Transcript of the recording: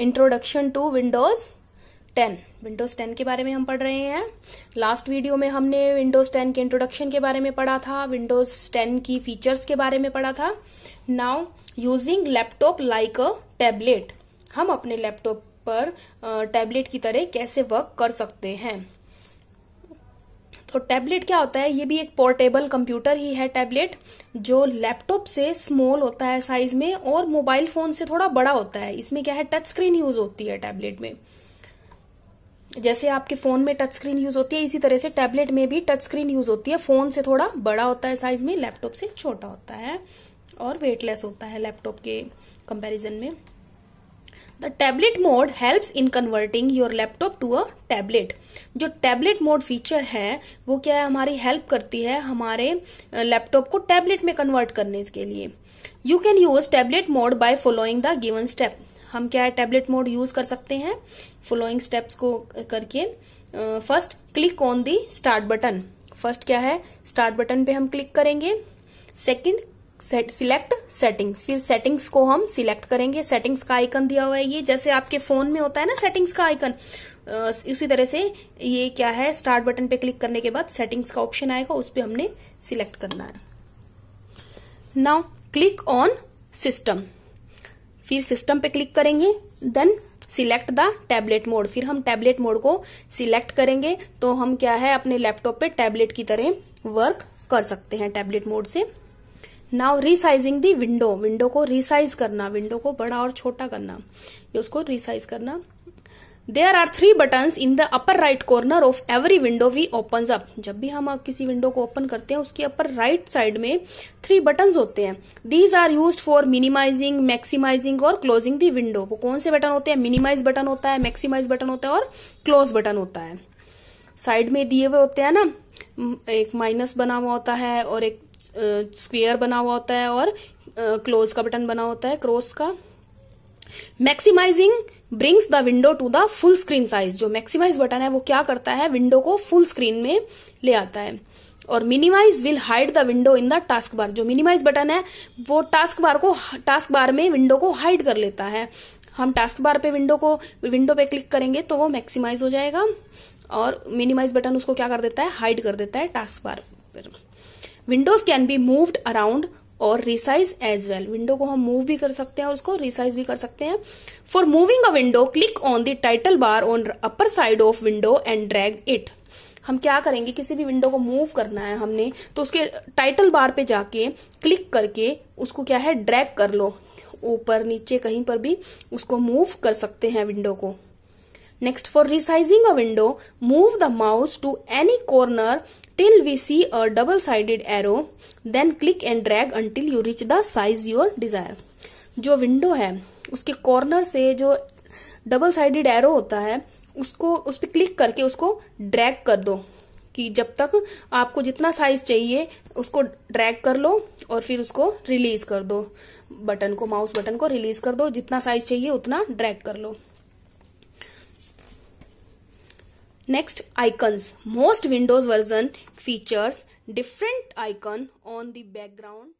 Introduction to Windows 10 Windows 10 के बारे में हम पढ़ रहे हैं लास्ट वीडियो में हमने विंडोज 10 के इंट्रोडक्शन के बारे में पढ़ा था विंडोज 10 की फीचर्स के बारे में पढ़ा था now using laptop like a tablet हम अपने लैपटॉप पर टैबलेट की तरह कैसे वर्क कर सकते हैं तो टैबलेट क्या होता है ये भी एक पोर्टेबल कंप्यूटर ही है टैबलेट जो लैपटॉप से स्मॉल होता है साइज में और मोबाइल फोन से थोड़ा बड़ा होता है इसमें क्या है टच स्क्रीन यूज होती है टैबलेट में जैसे आपके फोन में टच स्क्रीन यूज होती है इसी तरह से टैबलेट में भी टच स्क्रीन यूज होती है फोन से थोड़ा बड़ा होता है साइज में लैपटॉप से छोटा होता है और वेटलेस होता है लैपटॉप के कंपेरिजन में the tablet mode helps in converting your laptop to a tablet जो टैबलेट मोड फीचर है वो क्या है हमारी हेल्प करती है हमारे लैपटॉप को टैबलेट में कन्वर्ट करने के लिए you can use tablet mode by following the given step हम क्या है टैबलेट मोड यूज कर सकते हैं फॉलोइंग स्टेप्स को करके first click on the start button first क्या है स्टार्ट बटन पे हम क्लिक करेंगे सेकंड सिलेक्ट सेटिंग्स फिर सेटिंग्स को हम सिलेक्ट करेंगे सेटिंग्स का आइकन दिया हुआ है ये जैसे आपके फोन में होता है ना सेटिंग्स का आइकन इसी तरह से ये क्या है स्टार्ट बटन पे क्लिक करने के बाद सेटिंग्स का ऑप्शन आएगा उस पर हमने सिलेक्ट करना है नाउ क्लिक ऑन सिस्टम फिर सिस्टम पे क्लिक करेंगे then select the tablet mode फिर हम टैबलेट मोड को सिलेक्ट करेंगे तो हम क्या है अपने लैपटॉप पे टैबलेट की तरह वर्क कर सकते हैं टैबलेट मोड से now resizing the window window को रिसाइज करना विंडो को बड़ा और छोटा करना ये उसको रिसाइज करना there are three button in the upper right corner of every window we open up जब भी हम किसी विंडो को ओपन करते हैं उसकी अपर राइट साइड में थ्री बटन होते हैं these are use for minimising maximising और क्लोजिंग दी विंडो वो कौन से बटन होते हैं मिनिमाइज बटन होता है मैक्सिमाइज बटन होता है और क्लोज बटन होता है साइड में दिए हुए होते हैं ना एक माइनस बना हुआ होता है और एक स्क्वेयर बना हुआ होता है और क्लोज का बटन बना होता है क्रोस का maximising brings the window to the full screen size जो मैक्सिमाइज बटन है वो क्या करता है विंडो को फुल स्क्रीन में ले आता है और minimise will hide the window in the task bar जो मिनिमाइज बटन है वो टास्क बार को टास्क बार में विंडो को हाइड कर लेता है हम टास्क बार पे विंडो को विंडो पे क्लिक करेंगे तो वो मैक्सिमाइज हो जाएगा और मिनिमाइज बटन उसको क्या कर देता है हाइड कर देता है टास्क बार पर windows can be moved around और रिसाइज एज वेल विंडो को हम मूव भी कर सकते हैं और उसको रिसाइज भी कर सकते हैं for moving a window click on the title bar on upper side of window and drag it हम क्या करेंगे किसी भी विंडो को मूव करना है हमने तो उसके टाइटल बार पे जाके क्लिक करके उसको क्या है ड्रैग कर लो ऊपर नीचे कहीं पर भी उसको मूव कर सकते हैं विंडो को Next for resizing a window, move the mouse to any corner till we see a double sided arrow then click and drag until you reach the size your desire. jo window hai uske corner se jo double sided arrow hota hai usko us pe click karke usko drag kar do कि जब तक आपको जितना size चाहिए उसको drag कर लो और फिर उसको रिलीज कर दो बटन को माउस बटन को रिलीज कर दो जितना साइज चाहिए उतना ड्रैग कर लो Next, icons. Most Windows version features different icon on the background